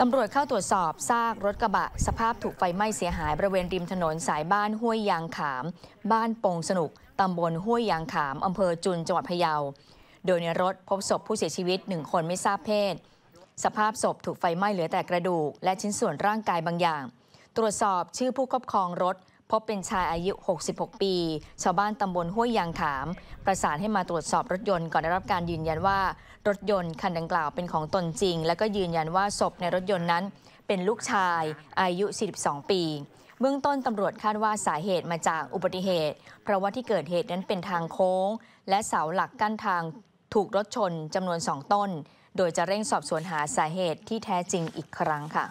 ตำรวจเข้าตรวจสอบซากรถกระบะ สภาพถูกไฟไหม้เสียหายบริเวณริมถนนสายบ้านห้วยยางขาม บ้านปงสนุก ตำบลห้วยยางขาม อำเภอจุน จังหวัดพะเยา โดยในรถพบศพผู้เสียชีวิตหนึ่งคนไม่ทราบเพศ สภาพศพถูกไฟไหม้เหลือแต่กระดูกและชิ้นส่วนร่างกายบางอย่าง ตรวจสอบชื่อผู้ครอบครองรถพบเป็นชายอายุ 66 ปี ชาวบ้านตำบลห้วยยางขาม ประสานให้มาตรวจสอบรถยนต์ก่อนได้รับการยืนยันว่ารถยนต์คันดังกล่าวเป็นของตนจริง และก็ยืนยันว่าศพในรถยนต์นั้น เป็นลูกชายอายุ 42 ปีเบื้องต้นตำรวจคาดว่าสาเหตุมาจากอุบัติเหตุ เพราะว่าที่เกิดเหตุนั้นเป็นทางโค้ง และเสาหลักกั้นทางถูกรถชนจำนวนสองต้น โดยจะเร่งสอบสวนหาสาเหตุที่แท้จริงอีกครั้งค่ะ